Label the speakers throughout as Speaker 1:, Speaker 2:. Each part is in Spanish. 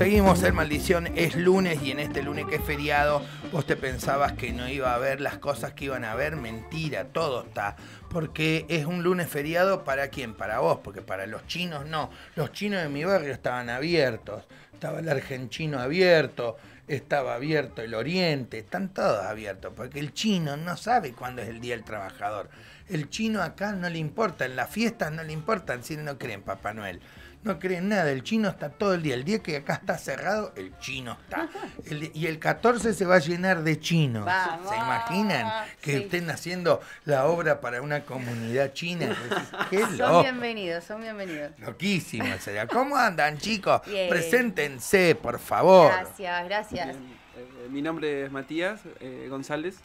Speaker 1: Seguimos en Maldición, es lunes y en este lunes que es feriado, vos te pensabas que no iba a haber las cosas que iban a haber, mentira, todo está. Porque es un lunes feriado para quién, para vos, porque para los chinos no. Los chinos de mi barrio estaban abiertos, estaba el argentino abierto, estaba abierto el oriente, están todos abiertos, porque el chino no sabe cuándo es el Día del Trabajador. El chino acá no le importa, en las fiestas no le importan si no creen Papá Noel no creen nada. El chino está todo el día. El día que acá está cerrado, el chino está. y el 14 se va a llenar de chinos. ¿Se imaginan que estén haciendo la obra para una comunidad china? son
Speaker 2: bienvenidos, son bienvenidos.
Speaker 1: Loquísimo ¿Cómo andan, chicos? Preséntense, por favor.
Speaker 2: Gracias, gracias.
Speaker 1: Eh, mi nombre es Matías eh, González.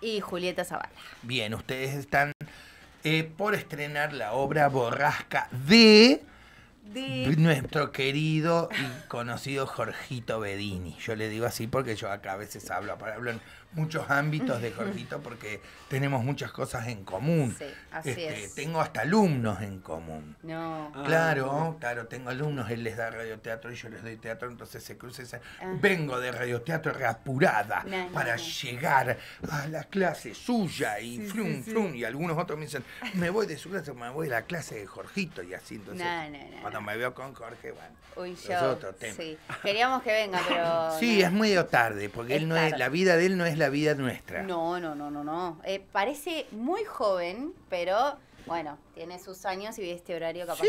Speaker 2: Y Julieta Zavala.
Speaker 1: Bien, ustedes están eh, por estrenar la obra Borrasca de nuestro querido y conocido Jorgito Bedini. Yo le digo así porque yo acá a veces hablo, en muchos ámbitos de Jorgito porque tenemos muchas cosas en común. Sí,
Speaker 2: así este, es.
Speaker 1: Tengo hasta alumnos en común.
Speaker 2: No. Ah. Claro,
Speaker 1: claro, tengo alumnos, él les da radioteatro y yo les doy teatro, entonces se cruza esa... Ah. Vengo de radioteatro reapurada para llegar a la clase suya y flum, flum. Y algunos otros me dicen, me voy de su clase, me voy de la clase de Jorgito y así. Entonces, no, me veo con Jorge, bueno.
Speaker 2: Uy, yo, Nosotros Sí. Queríamos que venga, pero. sí, es muy
Speaker 1: tarde, porque él no es, la vida de él no es la vida nuestra.
Speaker 2: No, no, no, no, no. Eh, parece muy joven, pero bueno, tiene sus años y este horario capaz.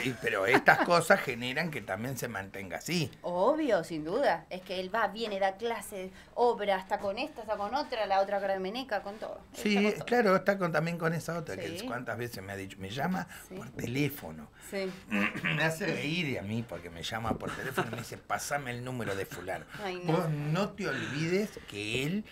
Speaker 1: Sí, pero estas cosas generan que también se mantenga así.
Speaker 2: Obvio, sin duda. Es que él va, viene, da clases, obra, está con esta, está con otra, la otra meneca, con todo.
Speaker 1: Sí, claro, está con, también con esa otra, que cuántas veces me ha dicho, me llama por teléfono. Sí. me hace reír a mí porque me llama por teléfono y me dice, pasame el número de fulano. no. Vos no te olvides que él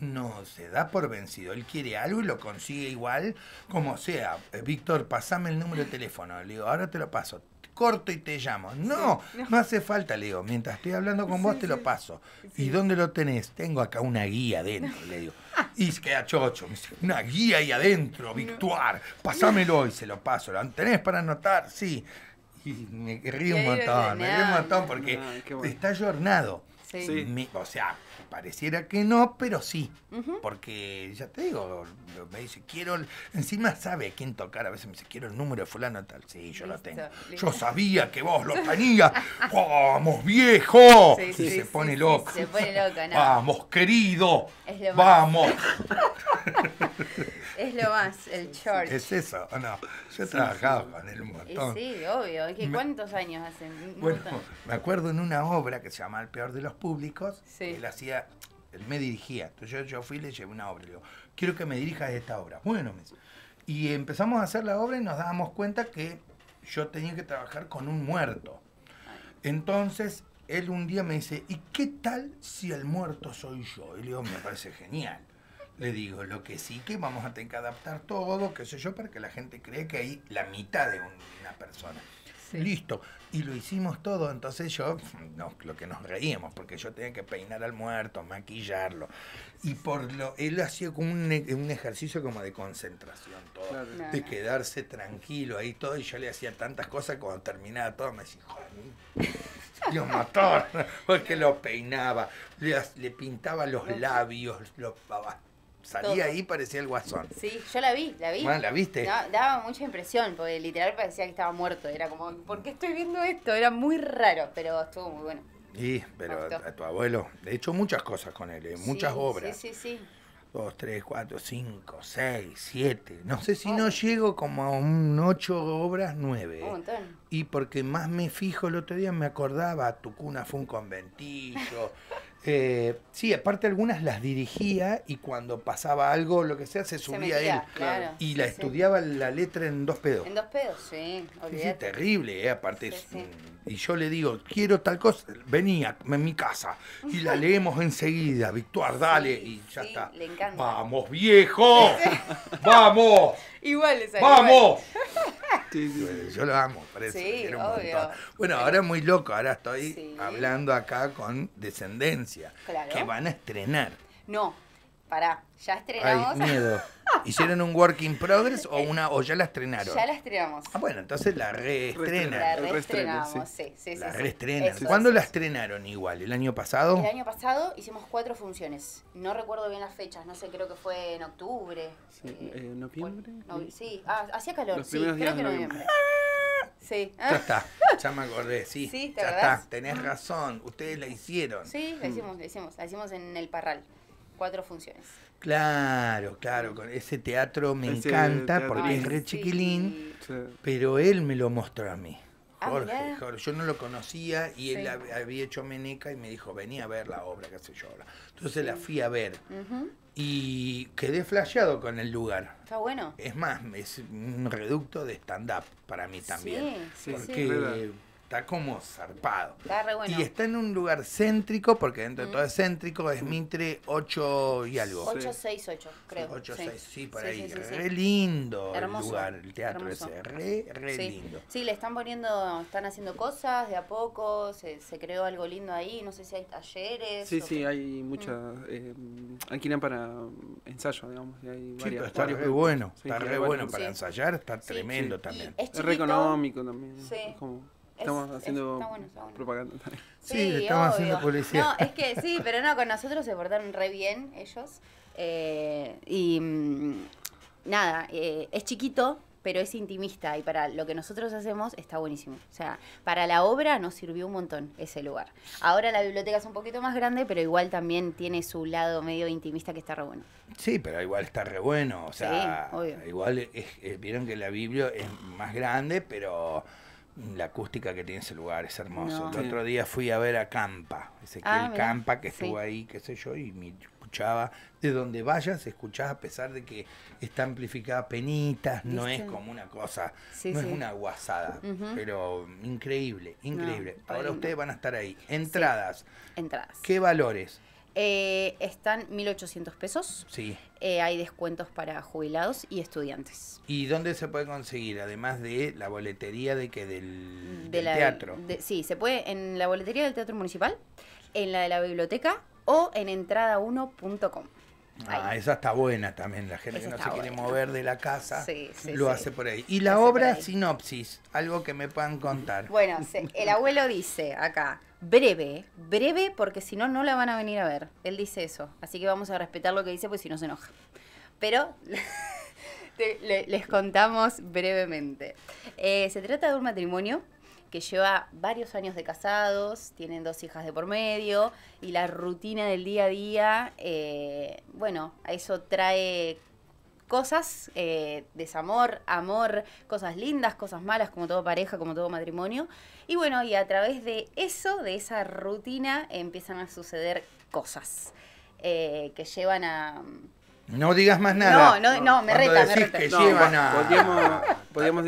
Speaker 1: no se da por vencido. Él quiere algo y lo consigue igual, como sea. Eh, Víctor, pasame el número de teléfono. Le digo, ahora te lo paso. Corto y te llamo. No, no, hace falta, le digo. Mientras estoy hablando con vos, te lo paso. ¿Y dónde lo tenés? Tengo acá una guía adentro, le digo. Y se queda chocho. una guía ahí adentro, Victuar. Pasámelo y se lo paso. ¿Lo tenés para anotar? Sí. Y me río un montón, me río un montón porque está jornado. sí o sea, Pareciera que no, pero sí. Porque ya te digo, me dice, quiero. Encima sabe a quién tocar. A veces me dice, quiero el número de fulano tal. Sí, yo lo tengo. Yo sabía que vos lo tenías. ¡Vamos, viejo! si se, pone loco. se pone
Speaker 2: loco. No. ¡Vamos,
Speaker 1: querido! Es lo ¡Vamos!
Speaker 2: es lo más, el short.
Speaker 1: Es eso, no. Yo trabajaba en el montón. Y
Speaker 2: sí, obvio. ¿Qué, ¿Cuántos años hace? bueno,
Speaker 1: me acuerdo en una obra que se llama El peor de los públicos. Él hacía él me dirigía. Entonces yo, fui y le llevé una obra. Le digo, quiero que me dirijas esta obra. Bueno, Y empezamos a hacer la obra y nos dábamos cuenta que yo tenía que trabajar con un muerto. Entonces él un día me dice, ¿y qué tal si el muerto soy yo? Y le digo, me parece genial. Le digo, lo que sí que vamos a tener que adaptar todo, qué sé yo, para que la gente cree que hay la mitad de una persona listo. Y lo hicimos todo, entonces yo, no, lo que nos reíamos, porque yo tenía que peinar al muerto, maquillarlo. Y por lo, él hacía como un, ejercicio como de concentración, todo, de quedarse tranquilo ahí todo, y yo le hacía tantas cosas cuando terminaba todo, me decía,
Speaker 2: joder,
Speaker 1: Dios mató, porque lo peinaba, le, pintaba los labios, los salía ahí parecía el guasón. Sí,
Speaker 2: yo la vi, la vi. la viste. Daba, mucha impresión, porque literal parecía que estaba muerto. Era como, ¿por qué estoy viendo esto? Era muy raro, pero estuvo muy bueno.
Speaker 1: Sí, pero a, tu abuelo, de hecho muchas cosas con él, eh, muchas obras. Sí, sí, sí. Dos, tres, cuatro, cinco, seis, siete. No sé si oh. no llego como a un ocho obras, nueve. Un montón. Y porque más me fijo el otro día me acordaba, Tu cuna fue un conventillo. Eh, sí, aparte algunas las dirigía y cuando pasaba algo, lo que sea, se subía se él. Claro, y la estudiaba la letra en dos pedos. En
Speaker 2: dos pedos, sí.
Speaker 1: terrible, eh, aparte. y yo le digo, quiero tal cosa, venía en mi casa y la leemos enseguida, Victor, dale, y ya está. Le encanta. ¡Vamos, viejo! ¡Vamos!
Speaker 2: Igual esa. ¡Vamos!
Speaker 1: Yo lo amo, parece un Bueno, ahora es muy loco, ahora estoy hablando acá con descendencia, que van a estrenar.
Speaker 2: No, Pará, ya estrenamos. Ay, miedo.
Speaker 1: ¿Hicieron un work in progress o una o ya la estrenaron? Ya la
Speaker 2: estrenamos. Ah, bueno,
Speaker 1: entonces la reestrenan. La reestrenamos, sí, sí, sí. La reestrenan. ¿Cuándo la estrenaron igual? ¿El año pasado? El
Speaker 2: año pasado hicimos cuatro funciones. No recuerdo bien las fechas, no sé, creo que fue en octubre.
Speaker 1: Sí, eh, eh, ¿Noviembre?
Speaker 2: sí, ah, hacía calor, sí, creo que noviembre. noviembre. Sí. Ya está,
Speaker 1: ya me acordé, sí. ¿Sí? ¿Te ya está, tenés razón, ustedes la hicieron. Sí, hicimos,
Speaker 2: la hicimos, la hicimos en el Parral cuatro funciones.
Speaker 1: Claro, claro, con ese teatro me encanta porque es re chiquilín, pero él me lo mostró a mí. Ah, Jorge, yo no lo conocía y él había hecho Meneca y me dijo, venía a ver la obra, qué sé yo. Entonces la fui a ver y quedé flasheado con el lugar. Está bueno. Es más, es un reducto de stand-up para mí también. Sí, porque está como zarpado. Está
Speaker 2: re bueno. Y está
Speaker 1: en un lugar céntrico, porque dentro de todo es céntrico, es Mitre 8 y algo.
Speaker 2: 868, creo. 866, sí. sí, por ahí. Re lindo
Speaker 1: el lugar, el teatro ese. Re, re lindo.
Speaker 2: Sí, le están poniendo, están haciendo cosas de a poco, se, se creó algo lindo ahí, no sé si hay talleres. Sí,
Speaker 1: sí, hay muchas. Aquí mm. Eh, alquilan para ensayo, digamos. Y hay está re bueno, está re bueno, para ensayar, está tremendo también. Es, es re económico también. Sí. Es como,
Speaker 2: Estamos haciendo propaganda.
Speaker 1: Sí, estamos haciendo publicidad. No, es
Speaker 2: que sí, pero no, con nosotros se portaron re bien ellos. Eh, y mm, nada, eh, es chiquito, pero es intimista y para lo que nosotros hacemos está buenísimo. O sea, para la obra nos sirvió un montón ese lugar. Ahora la biblioteca es un poquito más grande, pero igual también tiene su lado medio intimista que está re bueno.
Speaker 1: Sí, pero igual está re bueno. O sea, igual eh, vieron que la biblia es más grande, pero la acústica que tiene ese lugar es hermoso. El otro día fui a ver a Campa, Ezequiel el ah, Campa que estuvo ahí, qué sé yo, y me escuchaba, de donde vayas escuchás a pesar de que está amplificada penitas, no es como una cosa, no es una guasada, pero increíble, increíble. Ahora ustedes van a estar ahí. Entradas. Entradas. ¿Qué valores?
Speaker 2: Eh, están 1.800 pesos. Sí. Eh, hay descuentos para jubilados y estudiantes.
Speaker 1: ¿Y dónde se puede conseguir? Además de la boletería de que del, teatro.
Speaker 2: sí, se puede en la boletería del Teatro Municipal, en la de la biblioteca o en entrada1.com. Ah,
Speaker 1: esa está buena también. La gente que no se quiere mover de la casa lo hace por ahí. Y la obra sinopsis, algo que me puedan contar. Bueno,
Speaker 2: el abuelo dice acá, breve, breve porque si no, no la van a venir a ver. Él dice eso. Así que vamos a respetar lo que dice porque si no se enoja. Pero les contamos brevemente. Eh, se trata de un matrimonio que lleva varios años de casados, tienen dos hijas de por medio y la rutina del día a día, bueno, eh, bueno, eso trae cosas, eh, desamor, amor, cosas lindas, cosas malas, como todo pareja, como todo matrimonio. Y bueno, y a través de eso, de esa rutina, empiezan a suceder cosas eh, que llevan a
Speaker 1: no digas más nada. No, no, no me reta, me reta.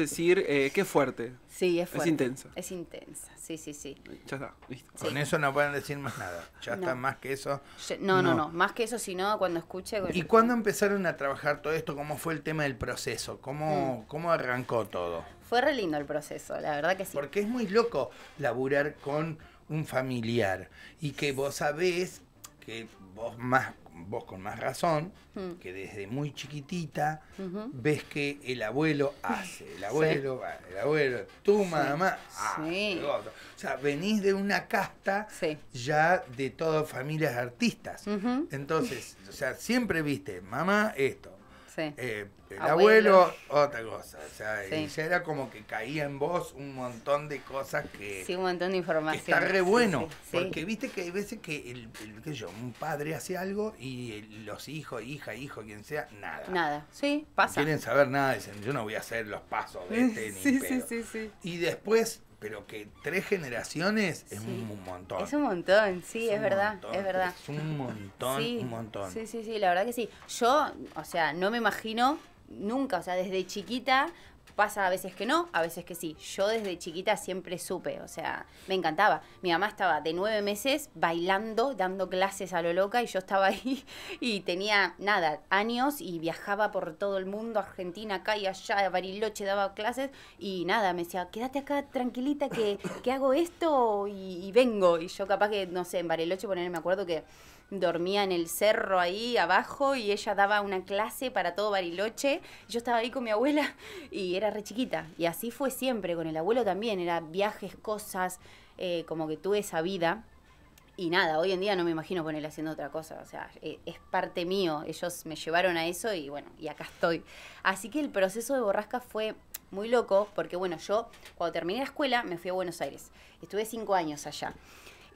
Speaker 1: decir eh, que es fuerte. Sí, es fuerte. Es intensa. Es
Speaker 2: intensa, sí, sí, sí. Ya
Speaker 1: Con eso no pueden decir más nada. Ya está, más que eso.
Speaker 2: no, no, no, Más que eso, sino cuando escuche... ¿Y
Speaker 1: cuándo empezaron a trabajar todo esto? ¿Cómo fue el tema del proceso? ¿Cómo, mm. cómo arrancó todo?
Speaker 2: Fue re lindo el proceso, la verdad que sí. Porque es muy loco
Speaker 1: laburar con un familiar y que vos sabés que vos más vos con más razón, hmm. que desde muy chiquitita ves que el abuelo hace, el abuelo, el abuelo, tu mamá,
Speaker 2: o
Speaker 1: sea, venís de una casta ya de todas familias artistas. Entonces, o sea, siempre viste, mamá esto, eh, el abuelo, otra cosa. O sea, ya era como que caía en vos un montón de cosas que. Sí, un montón de información. Está re bueno. porque viste que hay veces que el, yo, un padre hace algo y los hijos, hija, hijo, quien sea, nada. Nada.
Speaker 2: Sí, pasa. No
Speaker 1: quieren saber nada, dicen, yo no voy a hacer los pasos de este ni sí, sí, sí, sí. Y después pero que tres generaciones es un montón. Es un
Speaker 2: montón, sí, es, verdad, es verdad.
Speaker 1: Es un montón, un montón. Sí,
Speaker 2: sí, sí, la verdad que sí. Yo, o sea, no me imagino nunca, o sea, desde chiquita pasa a veces que no, a veces que sí. Yo desde chiquita siempre supe, o sea, me encantaba. Mi mamá estaba de nueve meses bailando, dando clases a lo loca y yo estaba ahí y tenía nada, años y viajaba por todo el mundo, Argentina, acá y allá, a Bariloche daba clases y nada, me decía, quédate acá tranquilita que, que hago esto y, vengo. Y yo capaz que, no sé, en Bariloche, ponerme me acuerdo que dormía en el cerro ahí abajo y ella daba una clase para todo Bariloche. Yo estaba ahí con mi abuela y era re chiquita. Y así fue siempre, con el abuelo también, era viajes, cosas, eh, como que tuve esa vida. Y nada, hoy en día no me imagino ponerle haciendo otra cosa, o sea, eh, es parte mío, ellos me llevaron a eso y bueno, y acá estoy. Así que el proceso de borrasca fue muy loco, porque bueno, yo cuando terminé la escuela me fui a Buenos Aires, estuve cinco años allá.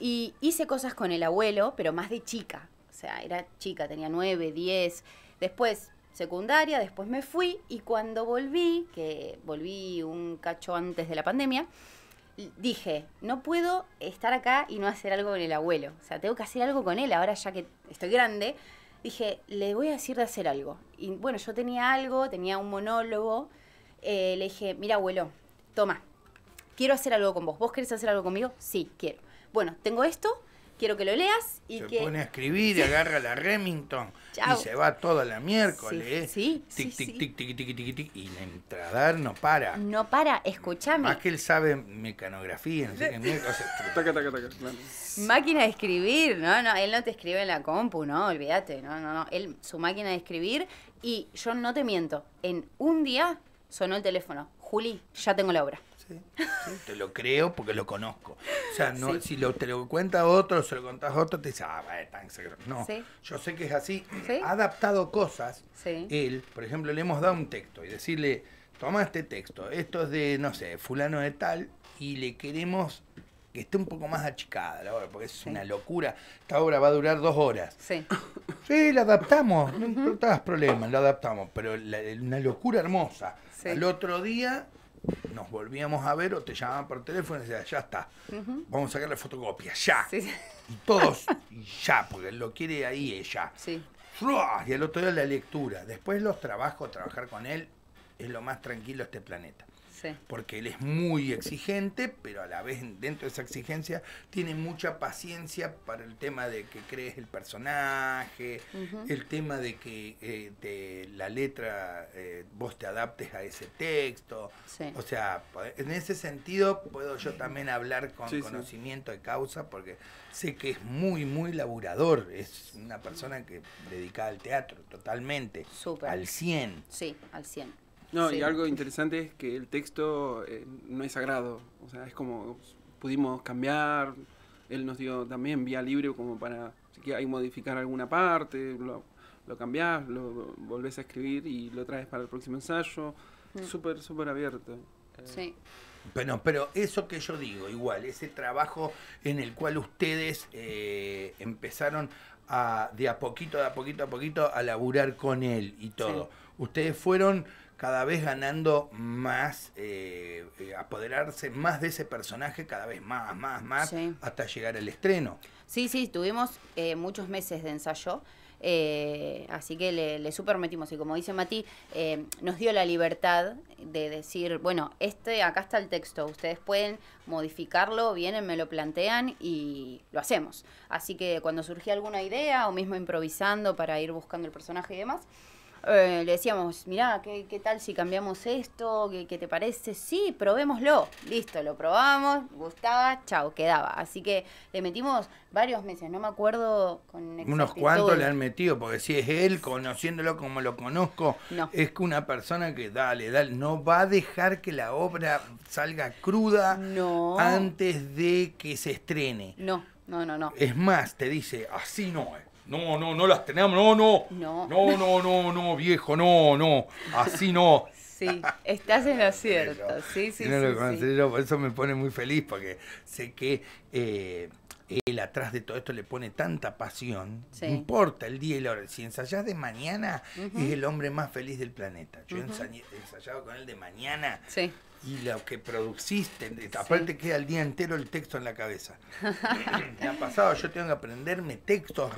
Speaker 2: Y hice cosas con el abuelo, pero más de chica. O sea, era chica, tenía nueve, diez. Después secundaria, después me fui y cuando volví, que volví un cacho antes de la pandemia, dije, no puedo estar acá y no hacer algo con el abuelo. O sea, tengo que hacer algo con él ahora ya que estoy grande. Dije, le voy a decir de hacer algo. Y bueno, yo tenía algo, tenía un monólogo. Eh, le dije, mira abuelo, toma, quiero hacer algo con vos. ¿Vos querés hacer algo conmigo? Sí, quiero bueno, tengo esto, quiero que lo leas y se pone a
Speaker 1: escribir, y agarra la Remington y se va toda la miércoles. Sí, ¿eh? sí, tic, tic, tic, y la entrada no para.
Speaker 2: No para, escúchame. Más
Speaker 1: que él sabe mecanografía,
Speaker 2: Máquina de escribir, no, no, él no te escribe en la compu, no, olvídate, no, no, no, él, su máquina de escribir y yo no te miento, en un día sonó el teléfono, Juli, ya tengo la obra.
Speaker 1: te lo creo porque lo conozco. O sea, no, si te lo cuenta otro, se lo contás a otro, te dice, ah, bueno, tan No, yo sé que es así. Ha adaptado cosas. Él, por ejemplo, le hemos dado un texto y decirle, toma este texto, esto es de, no sé, fulano de tal, y le queremos que esté un poco más achicada la obra, porque es una locura. Esta obra va a durar dos horas. Sí. Sí, la adaptamos, no te problemas, la adaptamos, pero una locura hermosa. el otro día nos volvíamos a ver o te llamaban por teléfono y decían, ya está, vamos a sacar la fotocopia, ya. Y todos, ya, porque lo quiere ahí ella. Y al otro día la lectura. Después los trabajos, trabajar con él, es lo más tranquilo de este planeta porque él es muy exigente, pero a la vez dentro de esa exigencia tiene mucha paciencia para el tema de que crees el personaje, el tema de que eh, la letra eh, vos te adaptes a ese texto. O sea, en ese sentido puedo yo también hablar con conocimiento de causa porque sé que es muy, muy laburador, es una persona que dedicada al teatro totalmente, al 100.
Speaker 2: Sí, al 100. No, y algo
Speaker 1: interesante es que el texto eh, no es sagrado, o sea, es como pudimos cambiar, él nos dio también vía libre como para, si que hay modificar alguna parte, lo, cambiás, lo volvés a escribir y lo traes para el próximo
Speaker 2: ensayo, mm. súper, súper abierto. Eh, sí.
Speaker 1: Bueno, pero eso que yo digo, igual, ese trabajo en el cual ustedes eh, empezaron a, de a poquito, de a poquito, a poquito, a laburar con él y todo. Ustedes fueron cada vez ganando más, eh, eh, apoderarse más de ese personaje, cada
Speaker 2: vez más, más, más,
Speaker 1: hasta llegar al estreno.
Speaker 2: Sí, sí, tuvimos eh, muchos meses de ensayo. así que le, le, super metimos. Y como dice Mati, nos dio la libertad de decir, bueno, este, acá está el texto, ustedes pueden modificarlo, vienen, me lo plantean y lo hacemos. Así que cuando surgía alguna idea o mismo improvisando para ir buscando el personaje y demás, eh, le decíamos, mira ¿qué, tal si cambiamos esto? ¿Qué, te parece? Sí, probémoslo. Listo, lo probamos, gustaba, chao, quedaba. Así que le metimos varios meses, no me acuerdo con Unos cuantos le han
Speaker 1: metido, porque si es él, conociéndolo como lo conozco, es que una persona que dale, dale, no va a dejar que la obra salga cruda antes de que se estrene.
Speaker 2: No, no, no, no. Es
Speaker 1: más, te dice, así no es no, no, no las tenemos, no, no. No, no, no, no, viejo, no, no. Así no.
Speaker 2: Sí, estás en lo cierto. Sí, sí, sí,
Speaker 1: por eso me pone muy feliz, porque sé que eh, él atrás de todo esto le pone tanta pasión. No importa el día y la hora. Si ensayás de mañana, es el hombre más feliz del planeta. Yo he ensayado con él de mañana. Sí. Y lo que produciste, aparte queda el día entero el texto en la cabeza. ha pasado, yo tengo que aprenderme textos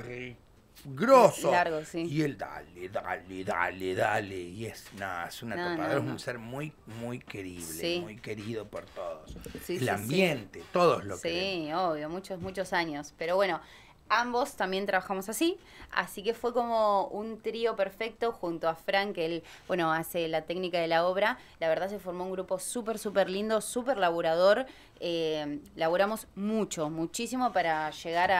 Speaker 1: grosso. Y él, dale, dale, dale, dale. Y es, nada, es una un ser muy, muy querible, muy querido por todos. Sí, el ambiente, todos lo
Speaker 2: que Sí, obvio, muchos, muchos años. Pero bueno, ambos también trabajamos así, así que fue como un trío perfecto junto a Frank, que él, bueno, hace la técnica de la obra. La verdad se formó un grupo súper, súper lindo, súper laborador eh, laboramos mucho, muchísimo para llegar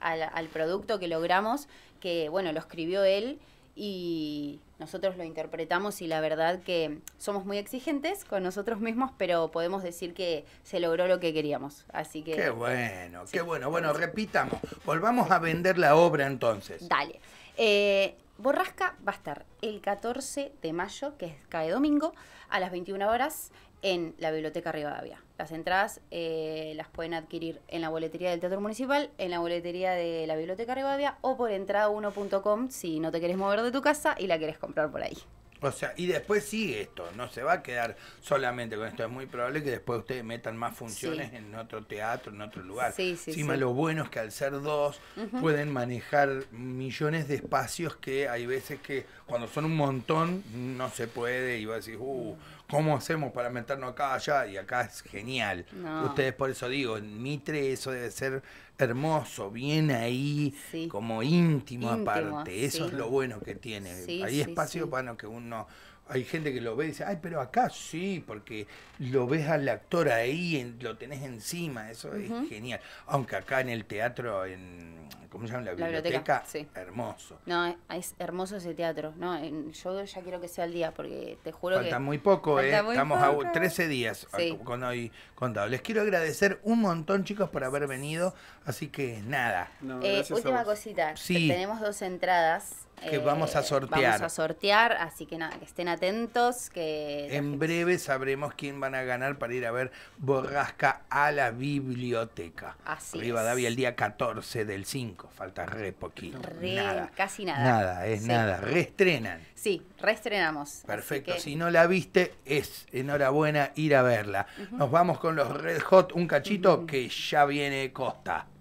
Speaker 2: al producto que logramos, que, bueno, lo escribió él y nosotros lo interpretamos y la verdad que somos muy exigentes con nosotros mismos, pero podemos decir que se logró lo que queríamos. Así que Qué
Speaker 1: bueno, qué bueno. Bueno, repitamos. Volvamos a vender la obra entonces.
Speaker 2: Dale. Eh, Borrasca va a estar el 14 de mayo, que es, cae domingo, a las 21 horas en la Biblioteca Rivadavia. Las entradas eh, las pueden adquirir en la boletería del Teatro Municipal, en la boletería de la Biblioteca Rivadavia o por entrada1.com si no te querés mover de tu casa y la querés comprar por ahí.
Speaker 1: O sea, y después sigue esto, no se va a quedar solamente con esto. Es muy probable que después ustedes metan más funciones en otro teatro, en otro lugar. Sí, sí, Encima sí. lo bueno es que al ser dos pueden manejar millones de espacios que hay veces que cuando son un montón no se puede y vas a decir, uh, ¿Cómo hacemos para meternos acá, allá? Y acá es genial. Ustedes, por eso digo, en Mitre eso debe ser hermoso, bien ahí, como íntimo, aparte. Eso es lo bueno que tiene. Hay espacio para que uno hay gente que lo ve y dice, ay, pero acá sí, porque lo ves al actor ahí, en, lo tenés encima, eso es genial. Aunque acá en el teatro, en, ¿cómo se llama? La biblioteca, hermoso.
Speaker 2: No, es, hermoso ese teatro. No, yo ya quiero que sea el día, porque te juro Falta muy
Speaker 1: poco, eh. Estamos a 13 días ah, con hoy contado. Les quiero agradecer un montón, chicos, por haber venido, así que nada. Eh, última
Speaker 2: cosita, tenemos dos entradas que eh, vamos a sortear. Vamos a sortear, así que nada, que estén atentos. Que
Speaker 1: en breve sabremos quién van a ganar para ir a ver Borrasca a la biblioteca. Así David, el día 14 del 5, falta re poquito. nada.
Speaker 2: Casi nada. Nada,
Speaker 1: es nada. Reestrenan.
Speaker 2: Sí, reestrenamos. Perfecto, si
Speaker 1: no la viste, es enhorabuena ir a verla. Nos vamos con los Red Hot, un cachito que ya viene Costa.